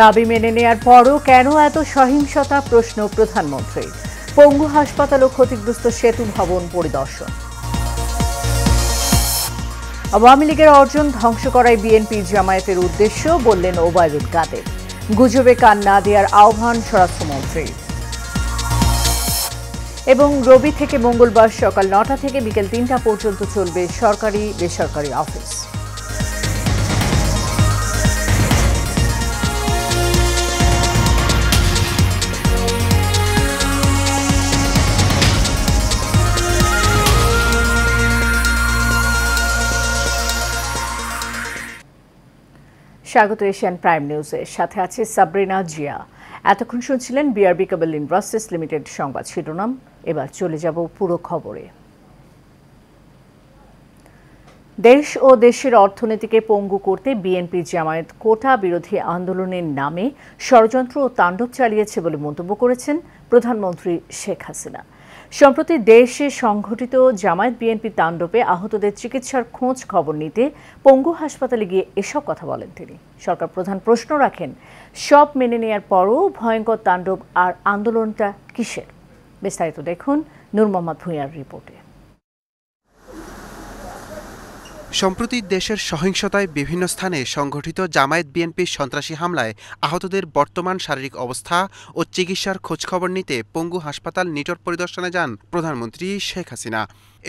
দাবি মেনে নেয়ার পরও কেন এত সহিংসতা প্রশ্ন প্রধানমন্ত্রী পঙ্গু হাসপাতাল ও ক্ষতিগ্রস্ত সেতু ভবন পরিদর্শন আওয়ামী লীগের অর্জন ধ্বংস করায় বিএনপি জামায়াতের উদ্দেশ্য বললেন ওবায়দুল কাদের গুজবে কান না দেওয়ার আহ্বান স্বরাষ্ট্রমন্ত্রী এবং রবি থেকে মঙ্গলবার সকাল নটা থেকে বিকেল তিনটা পর্যন্ত চলবে সরকারি বেসরকারি অফিস স্বাগত এশিয়ান প্রাইম নিউজে সাথে আছে সাবরিনা জিয়া এতক্ষণ শুনছিলেন বিআরবি কেবল ইন্ডাস্ট্রিজ লিমিটেড সংবাদ শিরোনাম এবার চলে যাব পুরো খবরে দেশ ও দেশের অর্থনীতিকে পঙ্গু করতে বিএনপি জামায়াত কোটা বিরোধী আন্দোলনের নামে ষড়যন্ত্র ও তাণ্ডব চালিয়েছে বলে মন্তব্য করেছেন প্রধানমন্ত্রী শেখ হাসিনা সম্প্রতি দেশে সংঘটিত জামায়াত বিএনপি তাণ্ডবে আহতদের চিকিৎসার খোঁজ খবর নিতে পঙ্গু হাসপাতালে গিয়ে এসব কথা বলেন তিনি সরকার প্রধান প্রশ্ন রাখেন সব মেনে নেয়ার পরও ভয়ঙ্কর তাণ্ডব আর আন্দোলনটা কিসের বিস্তারিত দেখুন নূর মোহাম্মদ ভুঁইয়ার রিপোর্টে সম্প্রতি দেশের সহিংসতায় বিভিন্ন স্থানে সংঘটিত জামায়াত বিএনপির সন্ত্রাসী হামলায় আহতদের বর্তমান শারীরিক অবস্থা ও চিকিৎসার খোঁজখবর নিতে পঙ্গু হাসপাতাল নিটর পরিদর্শনে যান প্রধানমন্ত্রী শেখ হাসিনা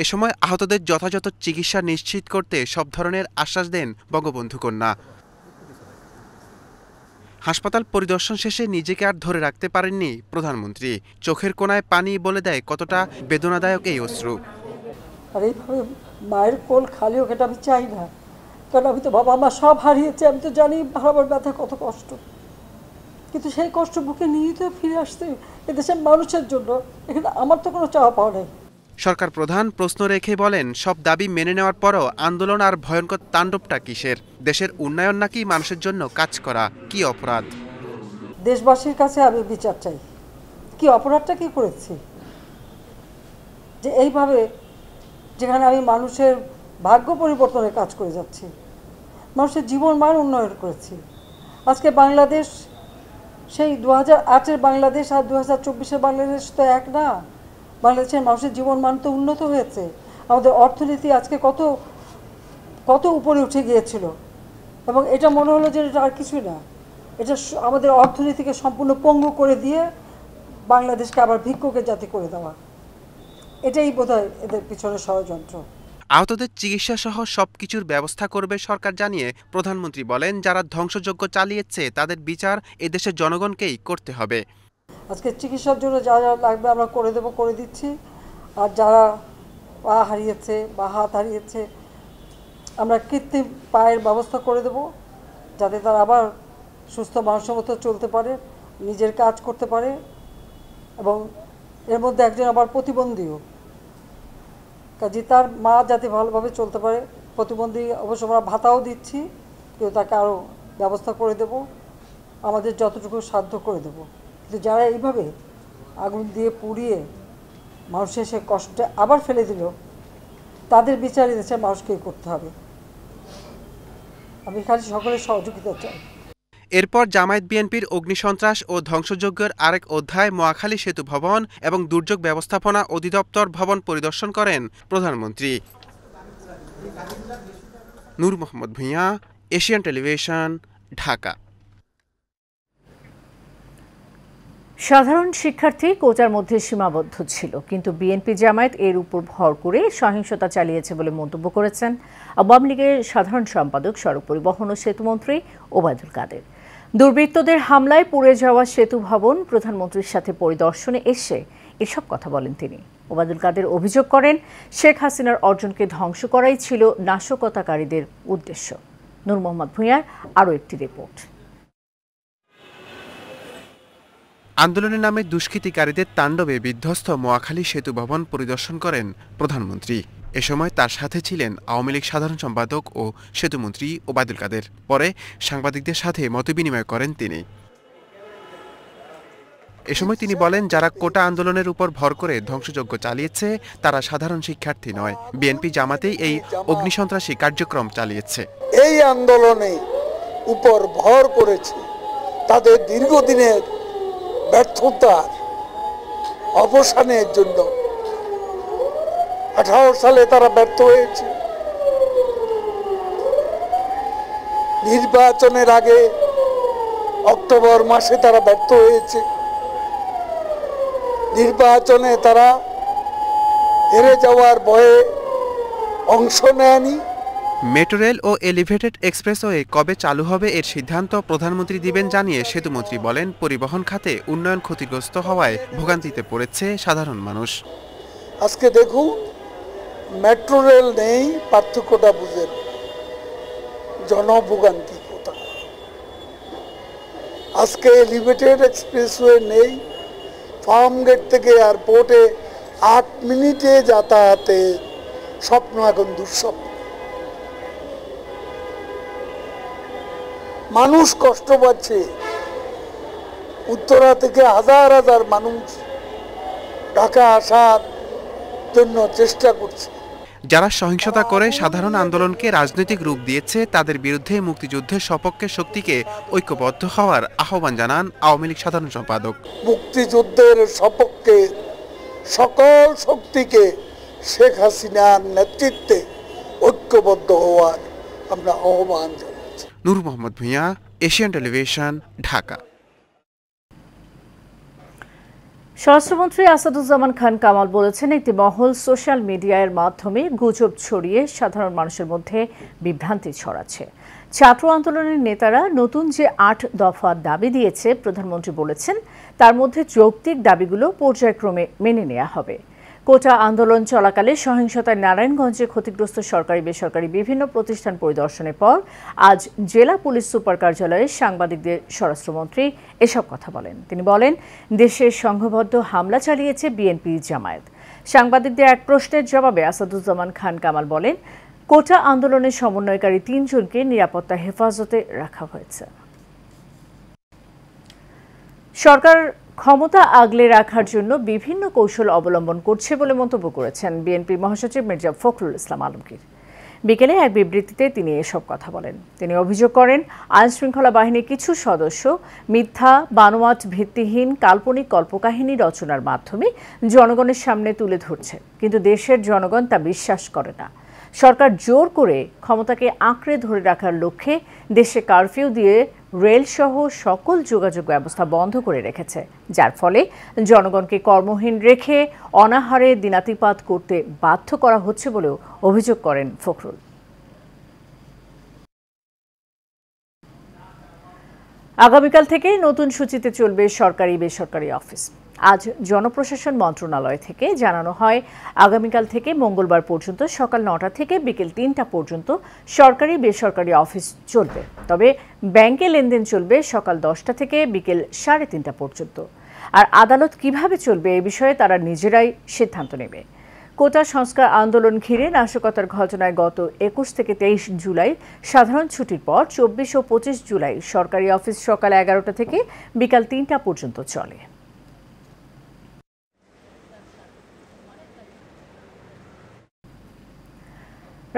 এ সময় আহতদের যথাযথ চিকিৎসা নিশ্চিত করতে সব ধরনের আশ্বাস দেন বঙ্গবন্ধু কন্যা হাসপাতাল পরিদর্শন শেষে নিজেকে আর ধরে রাখতে পারেননি প্রধানমন্ত্রী চোখের কোনায় পানি বলে দেয় কতটা বেদনাদায়ক এই অশ্রু মায়ের কোল খালি ওকে আমি চাই না কারণ আমি তো বাবা মা সব হারিয়েছি আমি তো জানি হারাবার ব্যথা কত কষ্ট কিন্তু সেই কষ্ট বুকে নিয়ে তো ফিরে আসতে এদেশের মানুষের জন্য এখানে আমার তো কোনো চাওয়া পাওয়া নেই সরকার প্রধান প্রশ্ন রেখে বলেন সব দাবি মেনে নেওয়ার পরও আন্দোলন আর ভয়ঙ্কর তাণ্ডবটা কিসের দেশের উন্নয়ন নাকি মানুষের জন্য কাজ করা কি অপরাধ দেশবাসীর কাছে আমি বিচার চাই কি অপরাধটা কি করেছি যে এইভাবে যেখানে আমি মানুষের ভাগ্য পরিবর্তনের কাজ করে যাচ্ছি মানুষের জীবন মান উন্নয়ন করেছি আজকে বাংলাদেশ সেই দু হাজার আটের বাংলাদেশ আর দু হাজার চব্বিশের বাংলাদেশ তো এক না বাংলাদেশের মানুষের জীবন মান তো উন্নত হয়েছে আমাদের অর্থনীতি আজকে কত কত উপরে উঠে গিয়েছিল এবং এটা মনে হলো যে এটা আর কিছুই না এটা আমাদের অর্থনীতিকে সম্পূর্ণ পঙ্গু করে দিয়ে বাংলাদেশকে আবার ভিক্ষকের জাতি করে দেওয়া এটাই বোধহয় এদের পিছনে ষড়যন্ত্র আহতদের চিকিৎসা সহ সবকিছুর ব্যবস্থা করবে সরকার জানিয়ে প্রধানমন্ত্রী বলেন যারা ধ্বংসযজ্ঞ চালিয়েছে তাদের বিচার এদেশের জনগণকেই করতে হবে আজকে চিকিৎসার জন্য যা যা লাগবে আমরা করে দেব করে দিচ্ছি আর যারা পা হারিয়েছে বা হাত হারিয়েছে আমরা কৃত্রিম পায়ের ব্যবস্থা করে দেব যাতে তারা আবার সুস্থ মানুষের চলতে পারে নিজের কাজ করতে পারে এবং এর মধ্যে একজন আবার প্রতিবন্ধীও কাজে তার মা যাতে ভালোভাবে চলতে পারে প্রতিবন্ধী অবশ্য আমরা ভাতাও দিচ্ছি কেউ তাকে আরও ব্যবস্থা করে দেব আমাদের যতটুকু সাধ্য করে দেব কিন্তু যারা এইভাবে আগুন দিয়ে পুড়িয়ে মানুষের সে কষ্টটা আবার ফেলে দিল তাদের বিচার দেশের মানুষকেই করতে হবে আমি খালি সকলের সহযোগিতা চাই এরপর জামায়াত বিএনপির অগ্নিসন্ত্রাস ও ধ্বংসযজ্ঞের আরেক অধ্যায় মোয়াখালী সেতু ভবন এবং দুর্যোগ ব্যবস্থাপনা অধিদপ্তর ভবন পরিদর্শন করেন প্রধানমন্ত্রী নূর মোহাম্মদ ভূঁইয়া এশিয়ান টেলিভিশন ঢাকা সাধারণ শিক্ষার্থী কোটার মধ্যে সীমাবদ্ধ ছিল কিন্তু বিএনপি জামায়াত এর উপর ভর করে সহিংসতা চালিয়েছে বলে মন্তব্য করেছেন আওয়ামী লীগের সাধারণ সম্পাদক সড়ক পরিবহন ও সেতুমন্ত্রী ওবায়দুল কাদের দুর্বৃত্তদের হামলায় পুড়ে যাওয়া সেতু ভবন প্রধানমন্ত্রীর সাথে পরিদর্শনে এসে এসব কথা বলেন তিনি ওবায়দুল কাদের অভিযোগ করেন শেখ হাসিনার অর্জনকে ধ্বংস করাই ছিল নাশকতাকারীদের উদ্দেশ্য নূর মোহাম্মদ ভূঁয়ার আরও একটি রিপোর্ট আন্দোলনের নামে দুষ্কৃতিকারীদের তাণ্ডবে বিধ্বস্ত মোয়াখালী সেতু ভবন পরিদর্শন করেন প্রধানমন্ত্রী এ সময় তার সাথে ছিলেন আওয়ামী লীগ সাধারণ সম্পাদক ও সেতুমন্ত্রী ওবায়দুল কাদের পরে সাংবাদিকদের সাথে মতবিনিময় করেন তিনি এ সময় তিনি বলেন যারা কোটা আন্দোলনের উপর ভর করে ধ্বংসযজ্ঞ চালিয়েছে তারা সাধারণ শিক্ষার্থী নয় বিএনপি জামাতেই এই অগ্নিসন্ত্রাসী কার্যক্রম চালিয়েছে এই আন্দোলনে উপর ভর করেছে তাদের দীর্ঘদিনের ব্যর্থতার অবসানের জন্য আঠারো সালে তারা ব্যর্থ হয়েছে নির্বাচনের আগে অক্টোবর মাসে তারা ব্যর্থ হয়েছে নির্বাচনে তারা হেরে যাওয়ার ভয়ে অংশ নেয়নি মেট্রো রেল ও এলিভেটেড এক্সপ্রেসওয়ে কবে চালু হবে এর সিদ্ধান্ত প্রধানমন্ত্রী দিবেন জানিয়ে সেতুমন্ত্রী বলেন পরিবহন খাতে উন্নয়ন ক্ষতিগ্রস্ত হওয়ায় ভোগান্তিতে পড়েছে সাধারণ মানুষ আজকে দেখুন মেট্রো রেল নেই পার্থক্যটা বুঝেন জনভোগান্তি কোথা আজকে লিমিটেড এক্সপ্রেসওয়ে নেই ফার্ম গেট থেকে এয়ারপোর্টে আট মিনিটে যাতায়াতে স্বপ্ন এখন দুঃস্বপ্ন মানুষ কষ্ট পাচ্ছে উত্তরা থেকে হাজার হাজার মানুষ ঢাকা আসার জন্য চেষ্টা করছে যারা সহিংসতা করে সাধারণ আন্দোলনকে রাজনৈতিক রূপ দিয়েছে তাদের বিরুদ্ধে মুক্তিযুদ্ধের সপক্ষে শক্তিকে ঐক্যবদ্ধ হওয়ার আহ্বান জানান আওয়ামী লীগ সাধারণ সম্পাদক মুক্তিযুদ্ধের সপক্ষে সকল শক্তিকে শেখ হাসিনার নেতৃত্বে ঐক্যবদ্ধ হওয়ার আমরা আহ্বান জানাচ্ছি নূর মোহাম্মদ ভূঁইয়া এশিয়ান টেলিভিশন ঢাকা স্বরাষ্ট্রমন্ত্রী আসাদুজ্জামান খান কামাল বলেছেন একটি মহল সোশ্যাল মিডিয়ার মাধ্যমে গুজব ছড়িয়ে সাধারণ মানুষের মধ্যে বিভ্রান্তি ছড়াচ্ছে ছাত্র আন্দোলনের নেতারা নতুন যে আট দফা দাবি দিয়েছে প্রধানমন্ত্রী বলেছেন তার মধ্যে যৌক্তিক দাবিগুলো পর্যায়ক্রমে মেনে নেওয়া হবে কোটা আন্দোলন চলাকালে সহিংসতায় নারায়ণগঞ্জে ক্ষতিগ্রস্ত সরকারি বেসরকারি বিভিন্ন প্রতিষ্ঠান পরিদর্শনের পর আজ জেলা পুলিশ সুপার কার্যালয়ে সাংবাদিকদের স্বরাষ্ট্রমন্ত্রী এসব কথা বলেন তিনি বলেন দেশের সংঘবদ্ধ হামলা চালিয়েছে বিএনপি জামায়াত সাংবাদিকদের এক প্রশ্নের জবাবে আসাদুজ্জামান খান কামাল বলেন কোটা আন্দোলনের সমন্বয়কারী তিনজনকে নিরাপত্তা হেফাজতে রাখা হয়েছে সরকার ক্ষমতা আগলে রাখার জন্য বিভিন্ন কৌশল অবলম্বন করছে বলে মন্তব্য করেছেন বিএনপি মহাসচিব মির্জা ফখরুল ইসলাম আলমগীর বিকেলে এক বিবৃতিতে তিনি এসব কথা বলেন তিনি অভিযোগ করেন আইন শৃঙ্খলা বাহিনীর কিছু সদস্য মিথ্যা বানোয়াট ভিত্তিহীন কাল্পনিক কল্পকাহিনী রচনার মাধ্যমে জনগণের সামনে তুলে ধরছে কিন্তু দেশের জনগণ তা বিশ্বাস করে না সরকার জোর করে ক্ষমতাকে আঁকড়ে ধরে রাখার লক্ষ্যে দেশে কারফিউ দিয়ে রেলসহ সকল যোগাযোগ ব্যবস্থা বন্ধ করে রেখেছে যার ফলে জনগণকে কর্মহীন রেখে অনাহারে দিনাতিপাত করতে বাধ্য করা হচ্ছে বলেও অভিযোগ করেন ফখরুল আগামীকাল থেকে নতুন সূচিতে চলবে সরকারি বেসরকারি অফিস আজ জনপ্রশাসন মন্ত্রণালয় থেকে জানানো হয় আগামীকাল থেকে মঙ্গলবার পর্যন্ত সকাল নটা থেকে বিকেল তিনটা পর্যন্ত সরকারি বেসরকারি অফিস চলবে তবে ব্যাংকে লেনদেন চলবে সকাল দশটা থেকে বিকেল সাড়ে তিনটা পর্যন্ত আর আদালত কিভাবে চলবে এ বিষয়ে তারা নিজেরাই সিদ্ধান্ত নেবে কোটা সংস্কার আন্দোলন ঘিরে নাশকতার ঘটনায় গত একুশ থেকে তেইশ জুলাই সাধারণ ছুটির পর চব্বিশ ও পঁচিশ জুলাই সরকারি অফিস সকাল এগারোটা থেকে বিকাল তিনটা পর্যন্ত চলে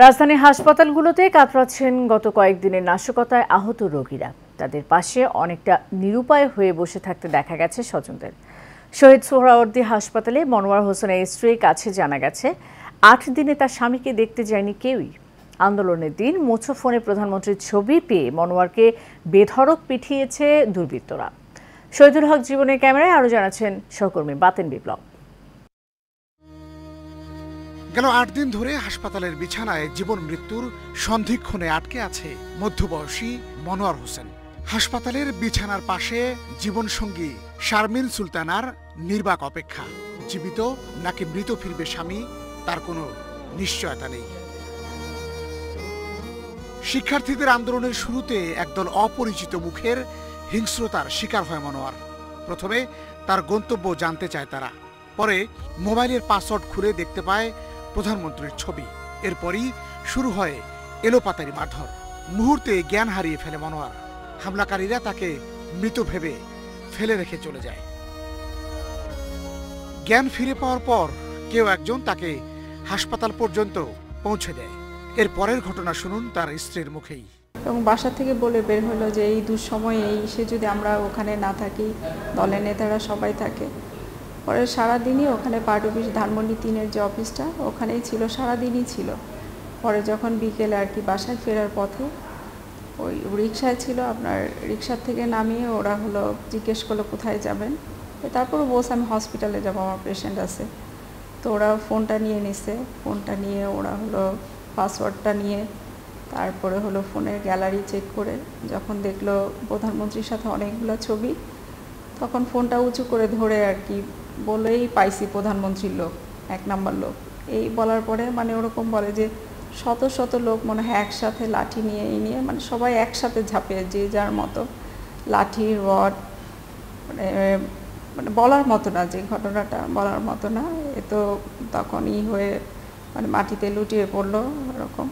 রাজধানী হাসপাতালগুলোতে কাতরাচ্ছেন গত কয়েকদিনের নাশকতায় আহত রোগীরা তাদের পাশে অনেকটা নিরুপায় হয়ে বসে থাকতে দেখা গেছে স্বজনদের শহীদ সোহরাওয়ার্দী হাসপাতালে মনোয়ার হোসেনের স্ত্রীর কাছে জানা গেছে আট দিনে তার স্বামীকে দেখতে যায়নি কেউই আন্দোলনের দিন মোছো ফোনে প্রধানমন্ত্রীর ছবি পেয়ে মনোয়ারকে বেধড়ক পিঠিয়েছে দুর্বৃত্তরা শহীদুল হক জীবনের ক্যামেরায় আরও জানাচ্ছেন সহকর্মী বাতেন বিপ্লব গেল আট দিন ধরে হাসপাতালের বিছানায় জীবন মৃত্যুর সন্ধিক্ষণে আটকে আছে মধ্যবয়সী মনোয়ার হোসেন হাসপাতালের বিছানার পাশে জীবনসঙ্গী শারমিন সুলতানার নির্বাক অপেক্ষা জীবিত নাকি মৃত ফিরবে স্বামী তার কোনো নিশ্চয়তা নেই শিক্ষার্থীদের আন্দোলনের শুরুতে একদল অপরিচিত মুখের হিংস্রতার শিকার হয় মনোয়ার প্রথমে তার গন্তব্য জানতে চায় তারা পরে মোবাইলের পাসওয়ার্ড খুলে দেখতে পায় প্রধানমন্ত্রীর ছবি এরপরই শুরু হয় এলোপাতারি মারধর মুহূর্তে জ্ঞান হারিয়ে ফেলে মনোয়ার হামলাকারীরা তাকে মৃত ভেবে ফেলে রেখে চলে যায় জ্ঞান ফিরে পাওয়ার পর কেউ একজন তাকে হাসপাতাল পর্যন্ত পৌঁছে দেয় এর পরের ঘটনা শুনুন তার স্ত্রীর মুখেই এবং বাসা থেকে বলে বের হলো যে এই দুঃসময়ে এই সে যদি আমরা ওখানে না থাকি দলের নেতারা সবাই থাকে পরে সারাদিনই ওখানে পার্ট অফিস ধানমন্ডি তিনের যে অফিসটা ওখানেই ছিল সারাদিনই ছিল পরে যখন বিকেলে আর কি বাসায় ফেরার পথে ওই রিক্সায় ছিল আপনার রিক্সার থেকে নামিয়ে ওরা হলো জিজ্ঞেস করলো কোথায় যাবেন তারপর বস আমি হসপিটালে যাবো আমার পেশেন্ট আছে তো ওরা ফোনটা নিয়ে নিছে ফোনটা নিয়ে ওরা হলো পাসওয়ার্ডটা নিয়ে তারপরে হলো ফোনের গ্যালারি চেক করে যখন দেখলো প্রধানমন্ত্রীর সাথে অনেকগুলো ছবি তখন ফোনটা উঁচু করে ধরে আর কি বলেই পাইছি প্রধানমন্ত্রীর লোক এক নাম্বার লোক এই বলার পরে মানে ওরকম বলে যে শত শত লোক মনে হয় একসাথে লাঠি নিয়ে এই নিয়ে মানে সবাই একসাথে ঝাঁপে যে যার মতো লাঠি রড মানে, মানে বলার মতো না যে ঘটনাটা বলার মতো না এ তো তখনই হয়ে মানে মাটিতে লুটিয়ে পড়লো ওরকম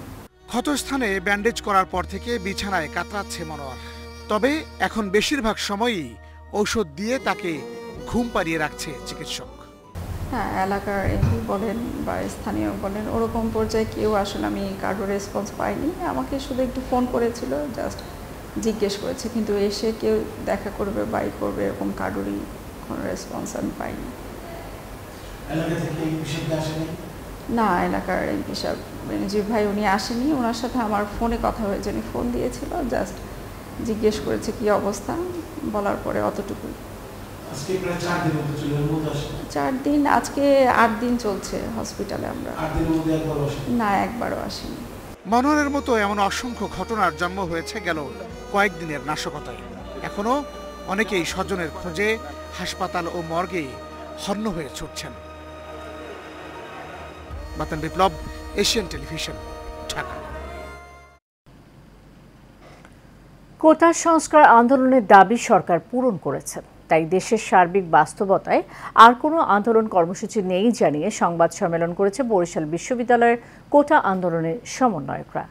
ক্ষতস্থানে ব্যান্ডেজ করার পর থেকে বিছানায় কাতরাচ্ছে মনোয়ার তবে এখন বেশিরভাগ সময়ই ঔষধ দিয়ে তাকে ঘুম পাড়িয়ে রাখছে চিকিৎসক হ্যাঁ এলাকার এমপি বলেন বা স্থানীয় বলেন ওরকম পর্যায়ে কেউ আসলে আমি কারো রেসপন্স পাইনি আমাকে শুধু একটু ফোন করেছিল জাস্ট জিজ্ঞেস করেছে কিন্তু এসে কেউ দেখা করবে বাই করবে এরকম কারোরই কোনো রেসপন্স আমি পাইনি না এলাকার এমপি সাহেব জি ভাই উনি আসেনি ওনার সাথে আমার ফোনে কথা হয়েছে উনি ফোন দিয়েছিল জাস্ট জিজ্ঞেস করেছে কি অবস্থা বলার পরে অতটুকুই চার দিন আজকে আট দিন চলছে হসপিটালে আমরা না একবারও মতো এমন অসংখ্য ঘটনার জন্ম হয়েছে গেল কয়েকদিনের নাশকতায় এখনো অনেকেই স্বজনের খোঁজে হাসপাতাল ও মর্গে হর্ণ হয়ে ছুটছেন বাতান Biplob Asian television Dhaka quota সংস্কার আন্দোলনের দাবি সরকার পূরণ করেছে তাই দেশের সার্বিক বাস্তবতায় আর কোনো আন্দোলন কর্মসূচি নেই জানিয়ে সংবাদ সম্মেলন করেছে বরিশাল বিশ্ববিদ্যালয়ের কোটা আন্দোলনের সমন্বয়করা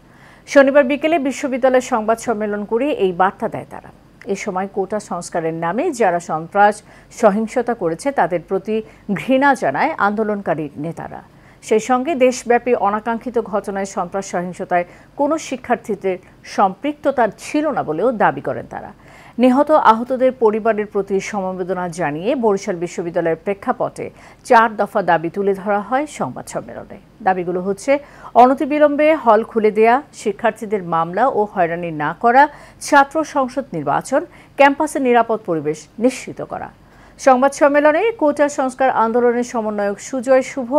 শনিবার বিকেলে বিশ্ববিদ্যালয়ের সংবাদ সম্মেলন করে এই বার্তা দেয় তারা এ সময় কোটা সংস্কারের নামে যারা সন্ত্রাস সহিংসতা করেছে তাদের প্রতি ঘৃণা জানায় আন্দোলনকারী নেতারা সেই সঙ্গে দেশব্যাপী অনাকাঙ্ক্ষিত ঘটনায় সন্ত্রাস সহিংসতায় কোনো শিক্ষার্থীদের সম্পৃক্ততা ছিল না বলেও দাবি করেন তারা নিহত আহতদের পরিবারের প্রতি সমবেদনা জানিয়ে বরিশাল বিশ্ববিদ্যালয়ের প্রেক্ষাপটে চার দফা দাবি তুলে ধরা হয় সংবাদ সম্মেলনে দাবিগুলো হচ্ছে অনতিবিলম্বে হল খুলে দেয়া শিক্ষার্থীদের মামলা ও হয়রানি না করা ছাত্র সংসদ নির্বাচন ক্যাম্পাসে নিরাপদ পরিবেশ নিশ্চিত করা সংবাদ সম্মেলনে কোটা সংস্কার আন্দোলনের সমন্বয়ক সুজয় শুভ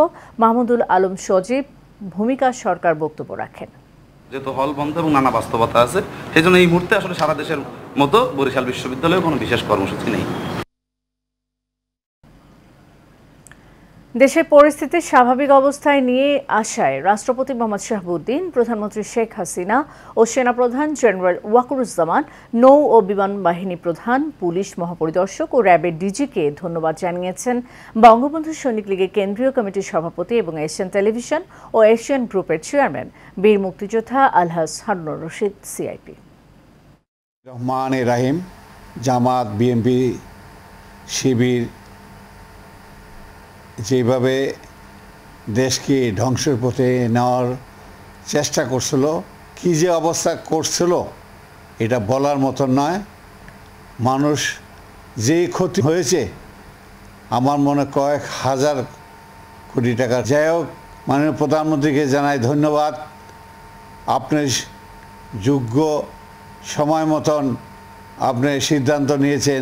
মাহমুদুল আলম সজীব ভূমিকা সরকার বক্তব্য রাখেন যেহেতু হল বন্ধ এবং নানা বাস্তবতা আছে সেই জন্য এই মুহূর্তে আসলে সারা দেশের মতো বরিশাল বিশ্ববিদ্যালয়ে কোনো বিশেষ কর্মসূচি নেই দেশের পরিস্থিতি স্বাভাবিক অবস্থায় নিয়ে আসায় রাষ্ট্রপতি মোহাম্মদ শাহবুদ্দিন প্রধানমন্ত্রী শেখ হাসিনা ও সেনাপ্রধান জেনারেল ওয়াকুরুজ্জামান নৌ ও বিমান বাহিনী প্রধান পুলিশ মহাপরিদর্শক ও র্যাবের ডিজিকে ধন্যবাদ জানিয়েছেন বঙ্গবন্ধু সৈনিক লীগের কেন্দ্রীয় কমিটির সভাপতি এবং এশিয়ান টেলিভিশন ও এশিয়ান গ্রুপের চেয়ারম্যান বীর মুক্তিযোদ্ধা আলহাজ হারুনুর রশিদ সিআইপি রহমান রাহিম জামাত বিএমপি শিবির যেভাবে দেশকে ধ্বংসের পথে নেওয়ার চেষ্টা করছিল কি যে অবস্থা করছিল এটা বলার মতো নয় মানুষ যে ক্ষতি হয়েছে আমার মনে কয়েক হাজার কোটি টাকা যাই হোক মাননীয় প্রধানমন্ত্রীকে জানাই ধন্যবাদ আপনি যোগ্য সময় মতন আপনি সিদ্ধান্ত নিয়েছেন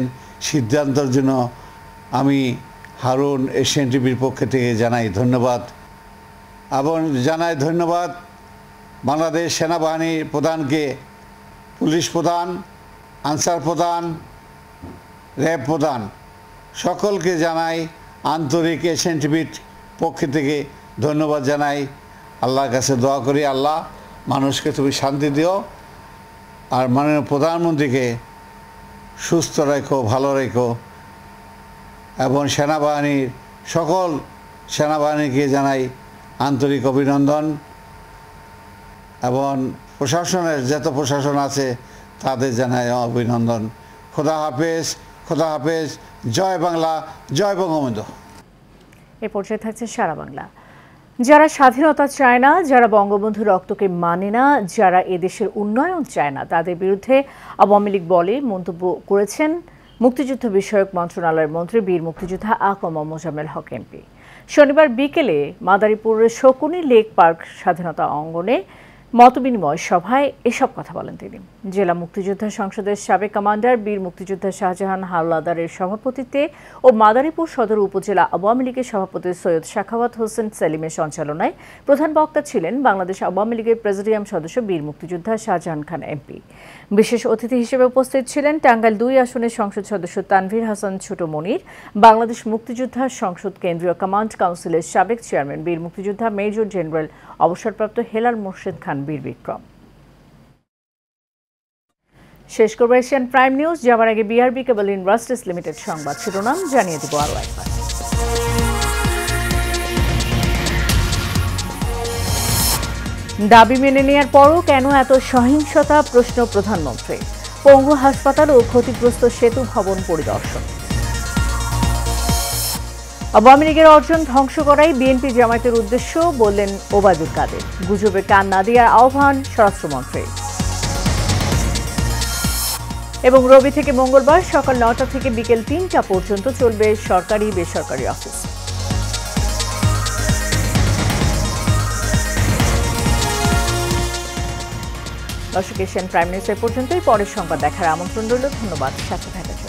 সিদ্ধান্তর জন্য আমি হারুন এশিয়ান টিভির পক্ষ থেকে জানাই ধন্যবাদ এবং জানাই ধন্যবাদ বাংলাদেশ সেনাবাহিনীর প্রধানকে পুলিশ প্রধান আনসার প্রধান র্যাব প্রধান সকলকে জানাই আন্তরিক এশিয়ান টিভির পক্ষ থেকে ধন্যবাদ জানাই আল্লাহর কাছে দোয়া করি আল্লাহ মানুষকে তুমি শান্তি দিও আর মাননীয় প্রধানমন্ত্রীকে সুস্থ রেখো ভালো রেখো এবং সেনাবাহিনীর সকল সেনাবাহিনীকে জানাই আন্তরিক অভিনন্দন এবং প্রশাসনের যত প্রশাসন আছে তাদের জানাই অভিনন্দন খোদা হাফেজ খোদা হাফেজ জয় বাংলা জয় বঙ্গবন্ধু এ পর্যায়ে থাকছে সারা বাংলা যারা স্বাধীনতা চায় না যারা বঙ্গবন্ধু রক্তকে মানে না যারা এদেশের উন্নয়ন চায় না তাদের বিরুদ্ধে আওয়ামী লীগ বলে মন্তব্য করেছেন মুক্তিযুদ্ধ বিষয়ক মন্ত্রণালয়ের মন্ত্রী বীর মুক্তিযোদ্ধা আকম মোজামেল হক এমপি শনিবার বিকেলে মাদারীপুরের শকুনি লেক পার্ক স্বাধীনতা অঙ্গনে মতবিনিময় সভায় এসব কথা বলেন তিনি জেলা মুক্তিযোদ্ধা সংসদের সাবেক কমান্ডার বীর মুক্তিযোদ্ধা শাহজাহান হাওলাদারের সভাপতিত্বে ও মাদারীপুর সদর উপজেলা আওয়ামী লীগের সভাপতি সৈয়দ শাখাওয়াত হোসেন সেলিমের সঞ্চালনায় প্রধান বক্তা ছিলেন বাংলাদেশ আওয়ামী লীগের প্রেসিডিয়াম সদস্য বীর মুক্তিযোদ্ধা শাহজাহান খান এমপি বিশেষ অতিথি হিসেবে উপস্থিত ছিলেন টাঙ্গাইল দুই আসনের সংসদ সদস্য তানভীর হাসান ছোট মনির বাংলাদেশ মুক্তিযোদ্ধা সংসদ কেন্দ্রীয় কমান্ড কাউন্সিলের সাবেক চেয়ারম্যান বীর মুক্তিযোদ্ধা মেজর জেনারেল অবসরপ্রাপ্ত হেলাল মোর্শেদ খান বীর বিক্রম শেষ করবো এশিয়ান প্রাইম নিউজ যাওয়ার আগে বিআরবি কেবল ইন্ডাস্ট্রিজ লিমিটেড সংবাদ শিরোনাম জানিয়ে দেবো আরও একবার দাবি মেনে নেয়ার পরও কেন এত সহিংসতা প্রশ্ন প্রধানমন্ত্রী পঙ্গু হাসপাতাল ও ক্ষতিগ্রস্ত সেতু ভবন পরিদর্শন আওয়ামী লীগের অর্জন ধ্বংস করাই বিএনপি জামায়াতের উদ্দেশ্য বললেন ওবায়দুল কাদের গুজবে কান না দেওয়ার আহ্বান স্বরাষ্ট্রমন্ত্রী এবং রবি থেকে মঙ্গলবার সকাল নটা থেকে বিকেল তিনটা পর্যন্ত চলবে সরকারি বেসরকারি অফিস দর্শক এশিয়ান প্রাইম নিউজ এ পর্যন্তই পরের সংবাদ দেখার আমন্ত্রণ রইল ধন্যবাদ সাথে থাকার